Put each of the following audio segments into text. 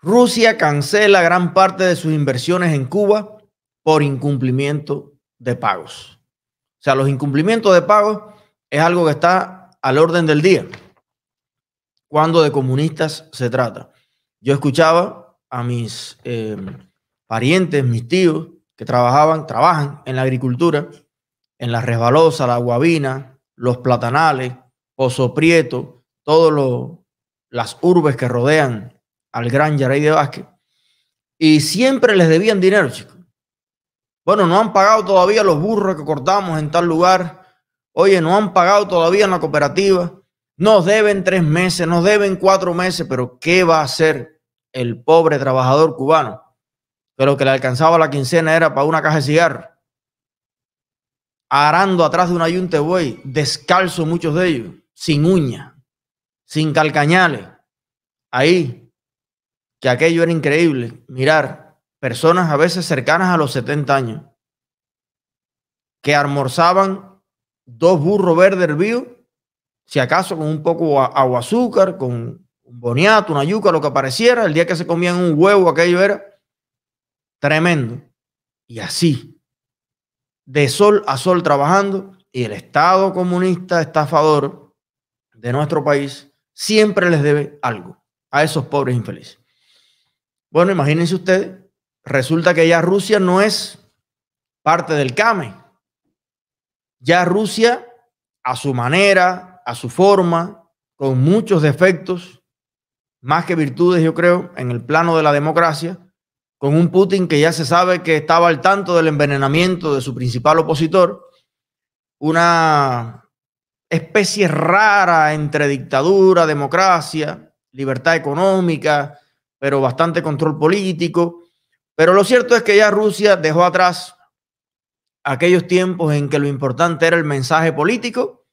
Rusia cancela gran parte de sus inversiones en Cuba por incumplimiento de pagos. O sea, los incumplimientos de pagos es algo que está al orden del día cuando de comunistas se trata. Yo escuchaba a mis em, parientes, mis tíos, que trabajaban, trabajan en la agricultura, en la resbalosa, la guabina, los platanales, Pozo Prieto, todas las urbes que rodean al gran Yaray de Vázquez, y siempre les debían dinero, chicos. Bueno, no han pagado todavía los burros que cortamos en tal lugar. Oye, no han pagado todavía en la cooperativa. Nos deben tres meses, nos deben cuatro meses, pero ¿qué va a hacer el pobre trabajador cubano? pero lo que le alcanzaba la quincena era para una caja de cigarros. Arando atrás de un ayunte buey, descalzo muchos de ellos, sin uña, sin calcañales, ahí que aquello era increíble. Mirar personas a veces cercanas a los 70 años que almorzaban dos burros verdes hervidos, si acaso con un poco agua azúcar, con un boniato, una yuca, lo que apareciera. El día que se comían un huevo, aquello era tremendo. Y así, de sol a sol trabajando, y el Estado comunista estafador de nuestro país siempre les debe algo a esos pobres infelices. Bueno, imagínense ustedes, resulta que ya Rusia no es parte del CAME. Ya Rusia, a su manera, a su forma, con muchos defectos, más que virtudes, yo creo, en el plano de la democracia, con un Putin que ya se sabe que estaba al tanto del envenenamiento de su principal opositor, una especie rara entre dictadura, democracia, libertad económica, pero bastante control político. Pero lo cierto es que ya Rusia dejó atrás aquellos tiempos en que lo importante era el mensaje político,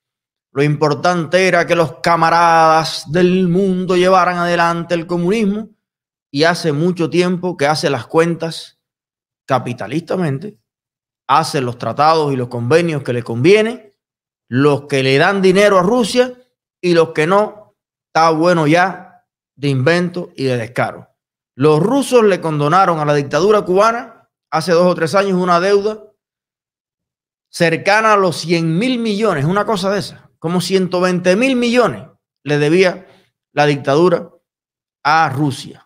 lo importante era que los camaradas del mundo llevaran adelante el comunismo y hace mucho tiempo que hace las cuentas capitalistamente, hace los tratados y los convenios que le conviene, los que le dan dinero a Rusia y los que no, está bueno ya de invento y de descaro. Los rusos le condonaron a la dictadura cubana hace dos o tres años una deuda cercana a los 100 mil millones, una cosa de esa, como 120 mil millones le debía la dictadura a Rusia.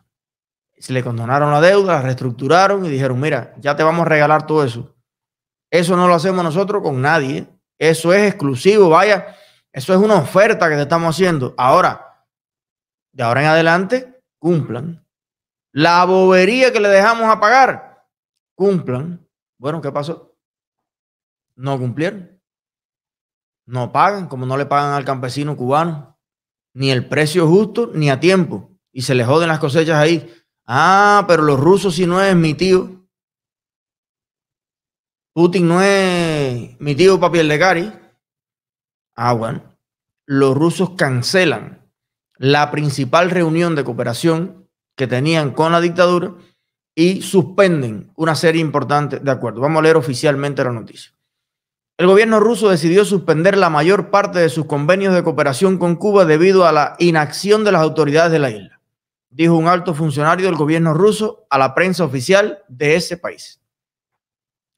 Se le condonaron la deuda, la reestructuraron y dijeron, mira, ya te vamos a regalar todo eso. Eso no lo hacemos nosotros con nadie. Eso es exclusivo, vaya, eso es una oferta que te estamos haciendo. Ahora, y ahora en adelante, cumplan. La bobería que le dejamos a pagar, cumplan. Bueno, ¿qué pasó? No cumplieron. No pagan, como no le pagan al campesino cubano, ni el precio justo, ni a tiempo. Y se le joden las cosechas ahí. Ah, pero los rusos si no es mi tío. Putin no es mi tío papi de Cari. Ah, Los rusos cancelan la principal reunión de cooperación que tenían con la dictadura y suspenden una serie importante de acuerdos. Vamos a leer oficialmente la noticia. El gobierno ruso decidió suspender la mayor parte de sus convenios de cooperación con Cuba debido a la inacción de las autoridades de la isla, dijo un alto funcionario del gobierno ruso a la prensa oficial de ese país.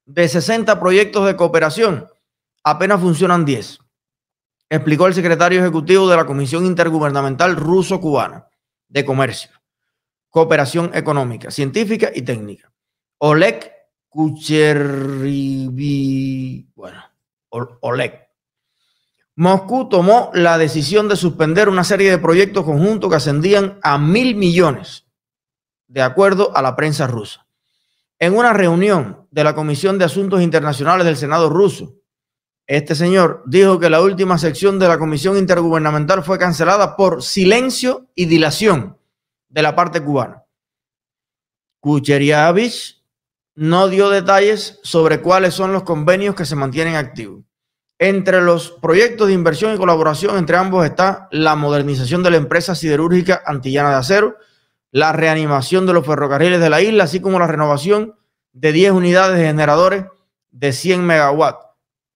De 60 proyectos de cooperación, apenas funcionan 10 explicó el secretario ejecutivo de la Comisión Intergubernamental Ruso-Cubana de Comercio, Cooperación Económica, Científica y Técnica, Oleg Kucheribi. Bueno, Oleg. Moscú tomó la decisión de suspender una serie de proyectos conjuntos que ascendían a mil millones, de acuerdo a la prensa rusa. En una reunión de la Comisión de Asuntos Internacionales del Senado ruso, este señor dijo que la última sección de la Comisión Intergubernamental fue cancelada por silencio y dilación de la parte cubana. Kucheriavich no dio detalles sobre cuáles son los convenios que se mantienen activos. Entre los proyectos de inversión y colaboración entre ambos está la modernización de la empresa siderúrgica antillana de acero, la reanimación de los ferrocarriles de la isla, así como la renovación de 10 unidades de generadores de 100 megawatts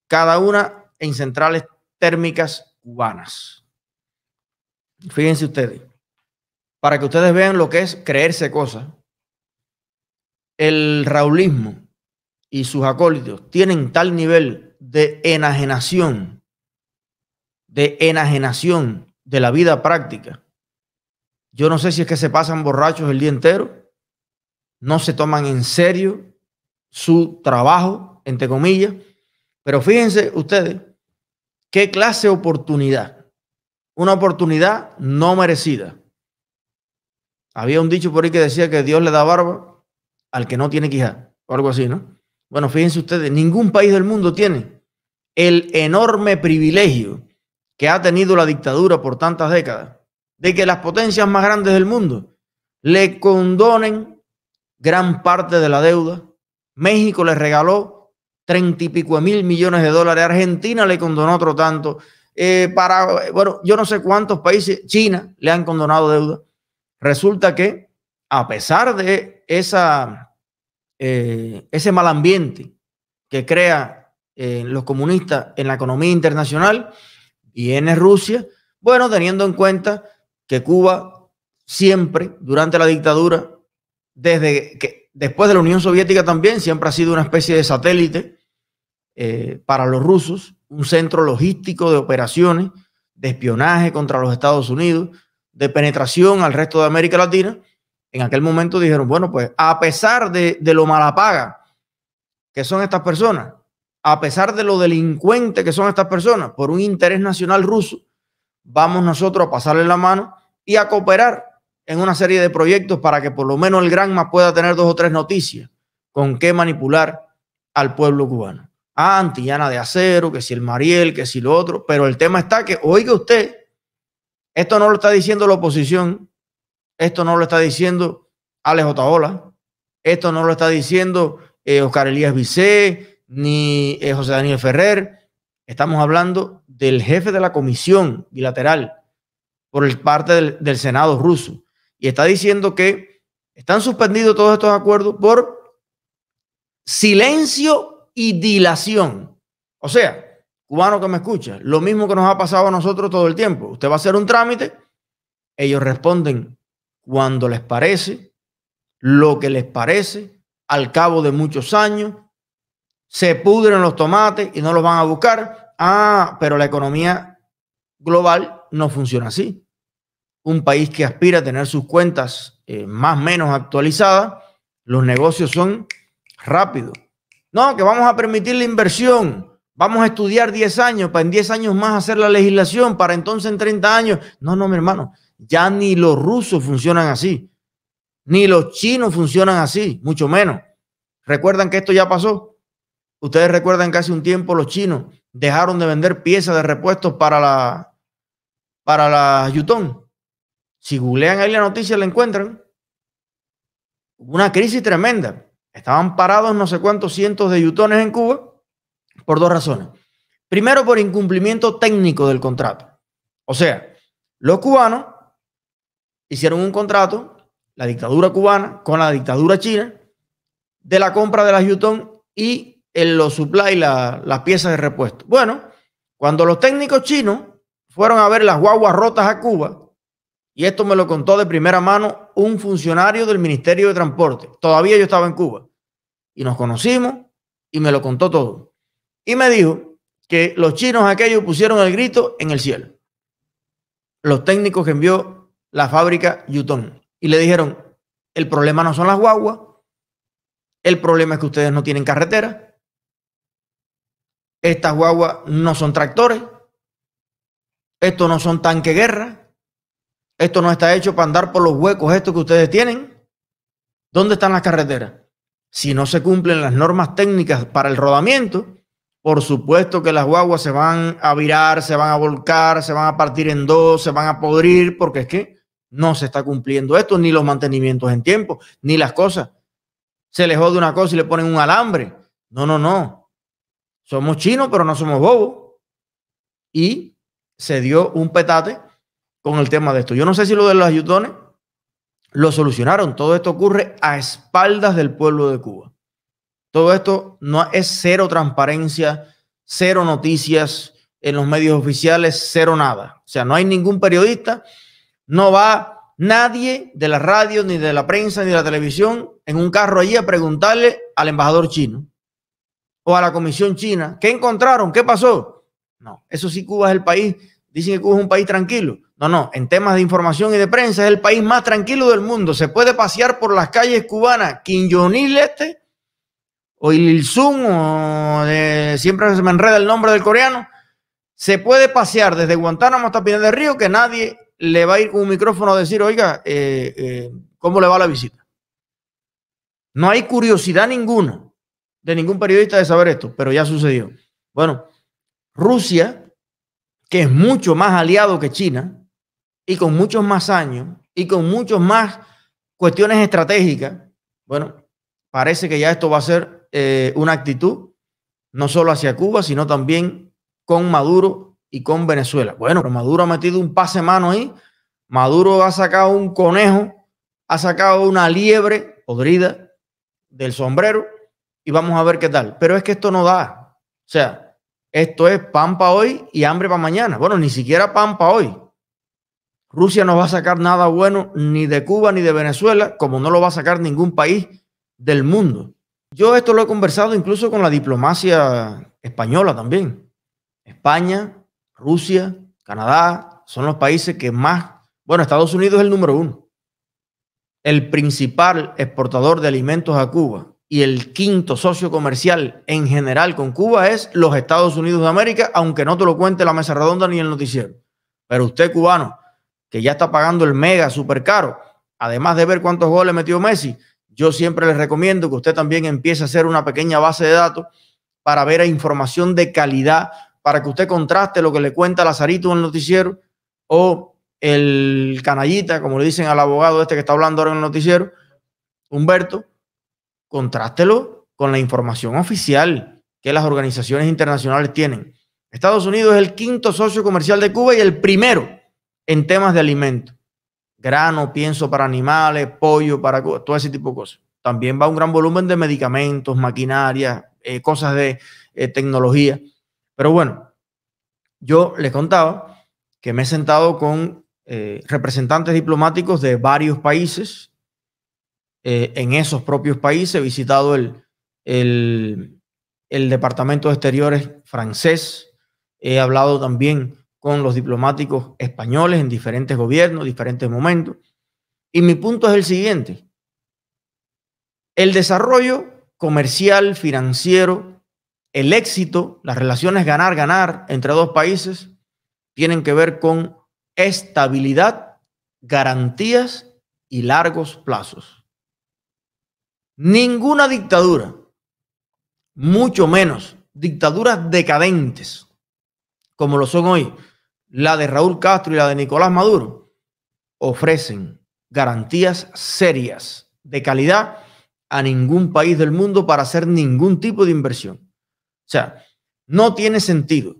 cada una en centrales térmicas cubanas. Fíjense ustedes, para que ustedes vean lo que es creerse cosas, el raulismo y sus acólitos tienen tal nivel de enajenación, de enajenación de la vida práctica. Yo no sé si es que se pasan borrachos el día entero, no se toman en serio su trabajo, entre comillas, pero fíjense ustedes qué clase de oportunidad. Una oportunidad no merecida. Había un dicho por ahí que decía que Dios le da barba al que no tiene quijada, o algo así, ¿no? Bueno, fíjense ustedes, ningún país del mundo tiene el enorme privilegio que ha tenido la dictadura por tantas décadas, de que las potencias más grandes del mundo le condonen gran parte de la deuda. México le regaló treinta y pico mil millones de dólares. Argentina le condonó otro tanto. Eh, para, bueno, yo no sé cuántos países, China le han condonado deuda. Resulta que, a pesar de esa, eh, ese mal ambiente que crea eh, los comunistas en la economía internacional, y en Rusia, bueno, teniendo en cuenta que Cuba siempre, durante la dictadura, desde que después de la Unión Soviética también, siempre ha sido una especie de satélite eh, para los rusos, un centro logístico de operaciones, de espionaje contra los Estados Unidos, de penetración al resto de América Latina. En aquel momento dijeron, bueno, pues a pesar de, lo malapaga que son estas personas, a pesar de lo delincuente que son estas personas, por un interés nacional ruso, vamos nosotros a pasarle la mano y a cooperar en una serie de proyectos para que por lo menos el Granma pueda tener dos o tres noticias con qué manipular al pueblo cubano. Antillana de Acero, que si el Mariel, que si lo otro, pero el tema está que, oiga usted, esto no lo está diciendo la oposición, esto no lo está diciendo Alex Otaola, esto no lo está diciendo eh, Oscar Elías Vicé, ni eh, José Daniel Ferrer, estamos hablando del jefe de la comisión bilateral por parte del, del Senado ruso, y está diciendo que están suspendidos todos estos acuerdos por silencio y dilación. O sea, cubano que me escucha, lo mismo que nos ha pasado a nosotros todo el tiempo. Usted va a hacer un trámite, ellos responden cuando les parece, lo que les parece, al cabo de muchos años, se pudren los tomates y no los van a buscar. Ah, pero la economía global no funciona así. Un país que aspira a tener sus cuentas eh, más o menos actualizadas, los negocios son rápidos no, que vamos a permitir la inversión. Vamos a estudiar 10 años, para en 10 años más hacer la legislación, para entonces en 30 años. No, no, mi hermano, ya ni los rusos funcionan así, ni los chinos funcionan así, mucho menos. ¿Recuerdan que esto ya pasó? Ustedes recuerdan que hace un tiempo los chinos dejaron de vender piezas de repuestos para la para la Yutón. Si googlean ahí la noticia la encuentran. Una crisis tremenda. Estaban parados no sé cuántos cientos de yutones en Cuba por dos razones. Primero, por incumplimiento técnico del contrato. O sea, los cubanos hicieron un contrato, la dictadura cubana con la dictadura china, de la compra de las Yutón y el, los supply, la, las piezas de repuesto. Bueno, cuando los técnicos chinos fueron a ver las guaguas rotas a Cuba, y esto me lo contó de primera mano un funcionario del Ministerio de Transporte. Todavía yo estaba en Cuba. Y nos conocimos y me lo contó todo. Y me dijo que los chinos aquellos pusieron el grito en el cielo. Los técnicos que envió la fábrica Yutón. Y le dijeron, el problema no son las guaguas, el problema es que ustedes no tienen carretera, estas guaguas no son tractores, estos no son tanque guerra, esto no está hecho para andar por los huecos esto que ustedes tienen. ¿Dónde están las carreteras? Si no se cumplen las normas técnicas para el rodamiento, por supuesto que las guaguas se van a virar, se van a volcar, se van a partir en dos, se van a podrir, porque es que no se está cumpliendo esto, ni los mantenimientos en tiempo, ni las cosas. Se les jode una cosa y le ponen un alambre. No, no, no. Somos chinos, pero no somos bobos. Y se dio un petate con el tema de esto. Yo no sé si lo de los ayudones lo solucionaron. Todo esto ocurre a espaldas del pueblo de Cuba. Todo esto no es cero transparencia, cero noticias en los medios oficiales, cero nada. O sea, no hay ningún periodista, no va nadie de la radio, ni de la prensa, ni de la televisión en un carro allí a preguntarle al embajador chino o a la comisión china, ¿qué encontraron? ¿Qué pasó? No, eso sí, Cuba es el país Dicen que Cuba es un país tranquilo. No, no, en temas de información y de prensa es el país más tranquilo del mundo. Se puede pasear por las calles cubanas, Quinjonil este, o Ililzum o siempre se me enreda el nombre del coreano. Se puede pasear desde Guantánamo hasta Pinar del Río que nadie le va a ir con un micrófono a decir, oiga, eh, eh, ¿cómo le va la visita? No hay curiosidad ninguna de ningún periodista de saber esto, pero ya sucedió. Bueno, Rusia que es mucho más aliado que China y con muchos más años y con muchos más cuestiones estratégicas, bueno, parece que ya esto va a ser eh, una actitud no solo hacia Cuba, sino también con Maduro y con Venezuela. Bueno, Maduro ha metido un pase mano ahí, Maduro ha sacado un conejo, ha sacado una liebre podrida del sombrero y vamos a ver qué tal. Pero es que esto no da. O sea, esto es pan para hoy y hambre para mañana. Bueno, ni siquiera pan para hoy. Rusia no va a sacar nada bueno ni de Cuba ni de Venezuela, como no lo va a sacar ningún país del mundo. Yo esto lo he conversado incluso con la diplomacia española también. España, Rusia, Canadá son los países que más, bueno, Estados Unidos es el número uno, el principal exportador de alimentos a Cuba y el quinto socio comercial en general con Cuba es los Estados Unidos de América, aunque no te lo cuente la mesa redonda ni el noticiero. Pero usted cubano, que ya está pagando el mega súper caro, además de ver cuántos goles metió Messi, yo siempre le recomiendo que usted también empiece a hacer una pequeña base de datos para ver información de calidad, para que usted contraste lo que le cuenta Lazarito en el noticiero o el canallita, como le dicen al abogado este que está hablando ahora en el noticiero, Humberto, Contrástelo con la información oficial que las organizaciones internacionales tienen. Estados Unidos es el quinto socio comercial de Cuba y el primero en temas de alimentos. Grano, pienso para animales, pollo para todo ese tipo de cosas. También va un gran volumen de medicamentos, maquinaria, eh, cosas de eh, tecnología. Pero bueno, yo les contaba que me he sentado con eh, representantes diplomáticos de varios países eh, en esos propios países. He visitado el, el Departamento de Exteriores francés. He hablado también con los diplomáticos españoles en diferentes gobiernos, diferentes momentos. Y mi punto es el siguiente. El desarrollo comercial, financiero, el éxito, las relaciones ganar-ganar entre dos países tienen que ver con estabilidad, garantías y largos plazos. Ninguna dictadura, mucho menos dictaduras decadentes, como lo son hoy la de Raúl Castro y la de Nicolás Maduro, ofrecen garantías serias de calidad a ningún país del mundo para hacer ningún tipo de inversión. O sea, no tiene sentido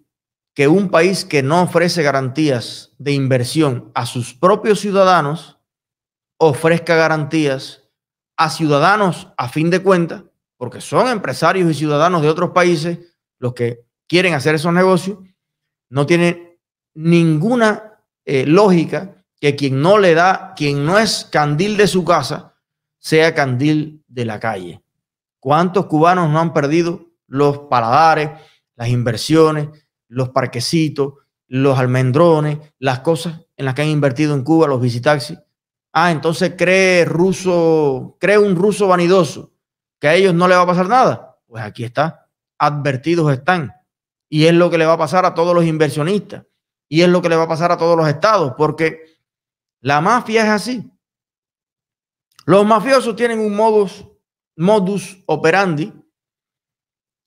que un país que no ofrece garantías de inversión a sus propios ciudadanos ofrezca garantías a ciudadanos a fin de cuentas, porque son empresarios y ciudadanos de otros países los que quieren hacer esos negocios, no tiene ninguna eh, lógica que quien no le da, quien no es candil de su casa, sea candil de la calle. ¿Cuántos cubanos no han perdido los paladares, las inversiones, los parquecitos, los almendrones, las cosas en las que han invertido en Cuba, los visitaxis? ah, entonces cree ruso, cree un ruso vanidoso, que a ellos no le va a pasar nada. Pues aquí está, advertidos están. Y es lo que le va a pasar a todos los inversionistas. Y es lo que le va a pasar a todos los estados, porque la mafia es así. Los mafiosos tienen un modus, modus operandi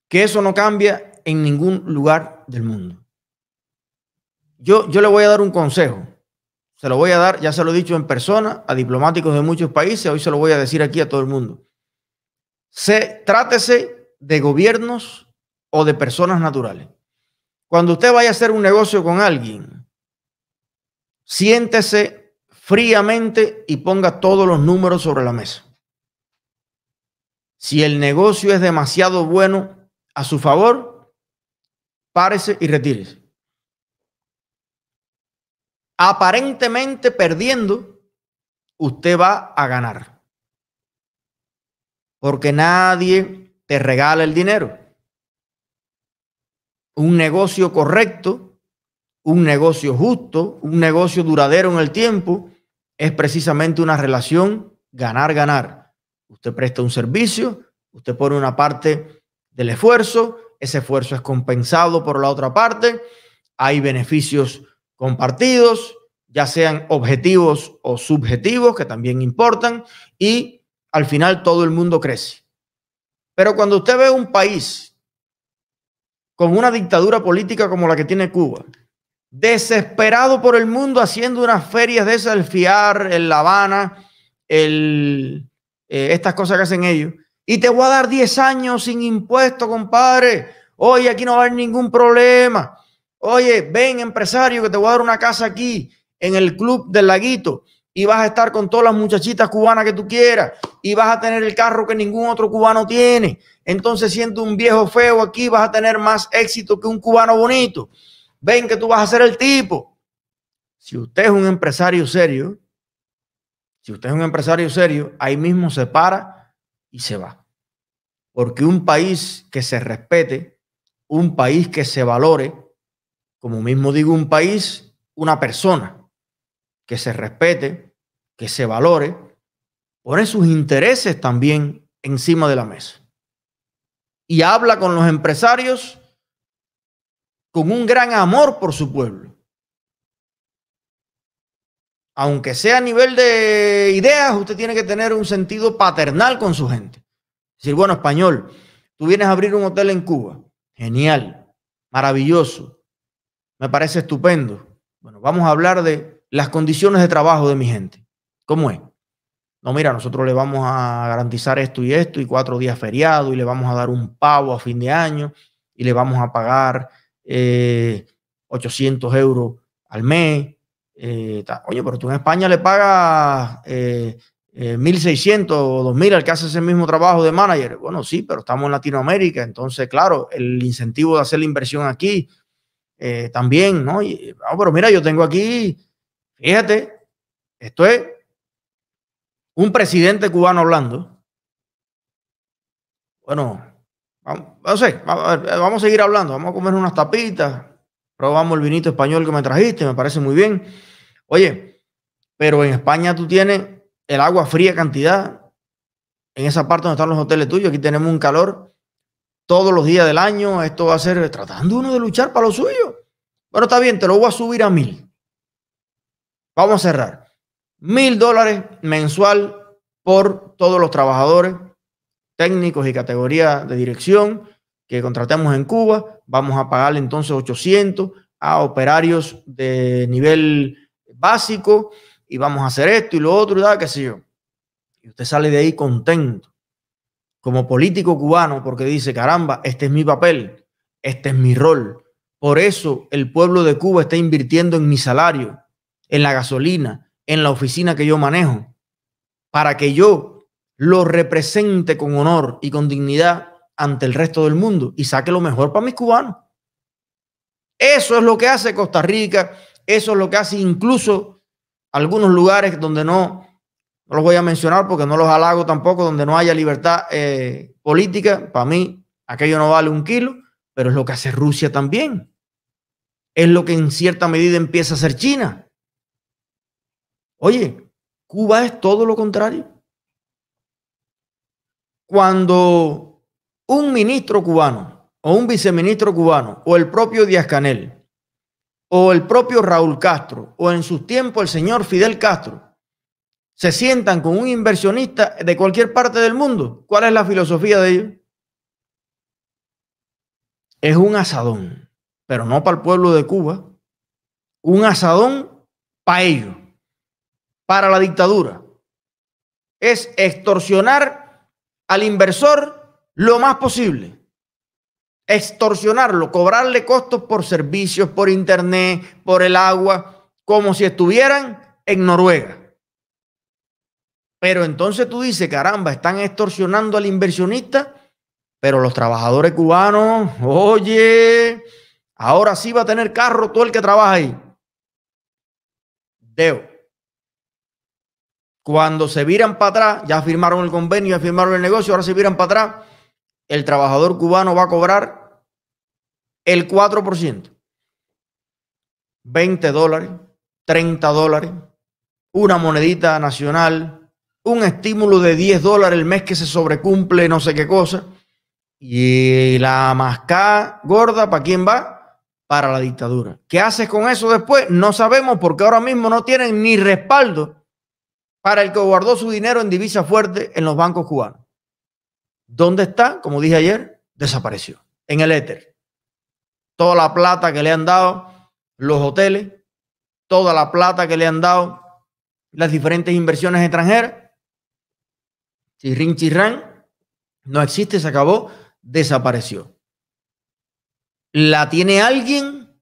que eso no cambia en ningún lugar del mundo. Yo, yo le voy a dar un consejo se lo voy a dar, ya se lo he dicho en persona, a diplomáticos de muchos países, hoy se lo voy a decir aquí a todo el mundo. Se, trátese de gobiernos o de personas naturales. Cuando usted vaya a hacer un negocio con alguien, siéntese fríamente y ponga todos los números sobre la mesa. Si el negocio es demasiado bueno a su favor, párese y retírese aparentemente perdiendo, usted va a ganar. Porque nadie te regala el dinero. Un negocio correcto, un negocio justo, un negocio duradero en el tiempo, es precisamente una relación ganar-ganar. Usted presta un servicio, usted pone una parte del esfuerzo, ese esfuerzo es compensado por la otra parte, hay beneficios compartidos, ya sean objetivos o subjetivos, que también importan, y al final todo el mundo crece. Pero cuando usted ve un país con una dictadura política como la que tiene Cuba, desesperado por el mundo haciendo unas ferias de esas, en La Habana, el, eh, estas cosas que hacen ellos, y te voy a dar 10 años sin impuestos, compadre, hoy aquí no va a haber ningún problema Oye, ven empresario que te voy a dar una casa aquí en el club del laguito y vas a estar con todas las muchachitas cubanas que tú quieras y vas a tener el carro que ningún otro cubano tiene. Entonces siendo un viejo feo aquí vas a tener más éxito que un cubano bonito. Ven que tú vas a ser el tipo. Si usted es un empresario serio, si usted es un empresario serio, ahí mismo se para y se va. Porque un país que se respete, un país que se valore, como mismo digo un país, una persona que se respete, que se valore, pone sus intereses también encima de la mesa. Y habla con los empresarios con un gran amor por su pueblo. Aunque sea a nivel de ideas, usted tiene que tener un sentido paternal con su gente. Es decir, bueno, español, tú vienes a abrir un hotel en Cuba. Genial, maravilloso me parece estupendo. Bueno, vamos a hablar de las condiciones de trabajo de mi gente. ¿Cómo es? No, mira, nosotros le vamos a garantizar esto y esto y cuatro días feriado y le vamos a dar un pavo a fin de año y le vamos a pagar 800 eh, euros al mes. Eh, Oye, pero tú en España le pagas 1.600 eh, o 2.000 al que hace ese mismo trabajo de manager. Bueno, sí, pero estamos en Latinoamérica, entonces, claro, el incentivo de hacer la inversión aquí eh, también, ¿no? Ah, pero mira, yo tengo aquí, fíjate, esto es un presidente cubano hablando. Bueno, vamos, no sé, eh, vamos a seguir hablando, vamos a comer unas tapitas, probamos el vinito español que me trajiste, me parece muy bien. Oye, pero en España tú tienes el agua fría cantidad, en esa parte donde están los hoteles tuyos, aquí tenemos un calor todos los días del año. Esto va a ser tratando uno de luchar para lo suyo. Bueno, está bien, te lo voy a subir a mil. Vamos a cerrar. Mil dólares mensual por todos los trabajadores técnicos y categoría de dirección que contratemos en Cuba. Vamos a pagarle entonces 800 a operarios de nivel básico y vamos a hacer esto y lo otro y da, qué sé yo. Y usted sale de ahí contento como político cubano porque dice, caramba, este es mi papel, este es mi rol. Por eso el pueblo de Cuba está invirtiendo en mi salario, en la gasolina, en la oficina que yo manejo, para que yo lo represente con honor y con dignidad ante el resto del mundo y saque lo mejor para mis cubanos. Eso es lo que hace Costa Rica, eso es lo que hace incluso algunos lugares donde no no los voy a mencionar porque no los halago tampoco, donde no haya libertad eh, política. Para mí, aquello no vale un kilo, pero es lo que hace Rusia también. Es lo que en cierta medida empieza a hacer China. Oye, Cuba es todo lo contrario. Cuando un ministro cubano o un viceministro cubano o el propio Díaz Canel o el propio Raúl Castro o en sus tiempos el señor Fidel Castro se sientan con un inversionista de cualquier parte del mundo, ¿cuál es la filosofía de ellos? Es un asadón, pero no para el pueblo de Cuba, un asadón para ellos, para la dictadura. Es extorsionar al inversor lo más posible extorsionarlo, cobrarle costos por servicios, por internet, por el agua, como si estuvieran en Noruega. Pero entonces tú dices, caramba, están extorsionando al inversionista, pero los trabajadores cubanos, oye, ahora sí va a tener carro todo el que trabaja ahí. Deo. Cuando se viran para atrás, ya firmaron el convenio, ya firmaron el negocio, ahora se viran para atrás, el trabajador cubano va a cobrar el 4%. 20 dólares, 30 dólares, una monedita nacional, un estímulo de 10 dólares el mes que se sobrecumple, no sé qué cosa. Y la mascar gorda, ¿para quién va? Para la dictadura. ¿Qué haces con eso después? No sabemos porque ahora mismo no tienen ni respaldo para el que guardó su dinero en divisa fuerte en los bancos cubanos. ¿Dónde está? Como dije ayer, desapareció. En el éter. Toda la plata que le han dado los hoteles, toda la plata que le han dado las diferentes inversiones extranjeras, Chirrin chirrán, no existe, se acabó, desapareció. La tiene alguien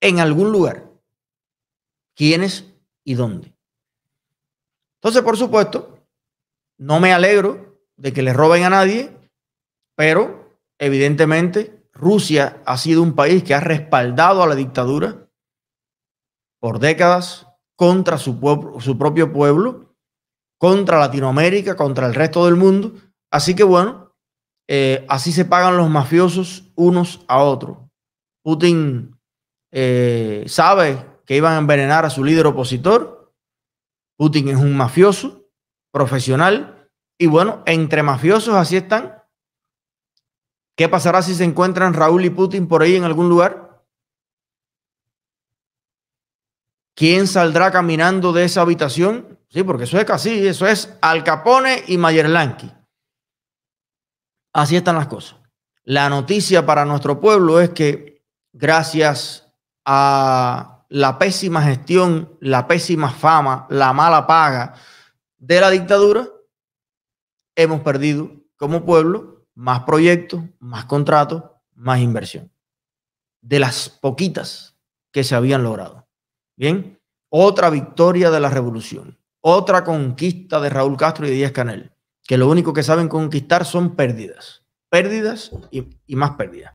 en algún lugar. ¿Quiénes y dónde? Entonces, por supuesto, no me alegro de que le roben a nadie, pero evidentemente Rusia ha sido un país que ha respaldado a la dictadura por décadas contra su, su propio pueblo contra Latinoamérica, contra el resto del mundo. Así que bueno, eh, así se pagan los mafiosos unos a otros. Putin eh, sabe que iban a envenenar a su líder opositor. Putin es un mafioso profesional. Y bueno, entre mafiosos así están. ¿Qué pasará si se encuentran Raúl y Putin por ahí en algún lugar? ¿Quién saldrá caminando de esa habitación? Sí, porque eso es casi, eso es Al Capone y Mayerlanqui. Así están las cosas. La noticia para nuestro pueblo es que gracias a la pésima gestión, la pésima fama, la mala paga de la dictadura, hemos perdido como pueblo más proyectos, más contratos, más inversión. De las poquitas que se habían logrado. Bien, otra victoria de la revolución. Otra conquista de Raúl Castro y Díaz Canel, que lo único que saben conquistar son pérdidas, pérdidas y más pérdidas.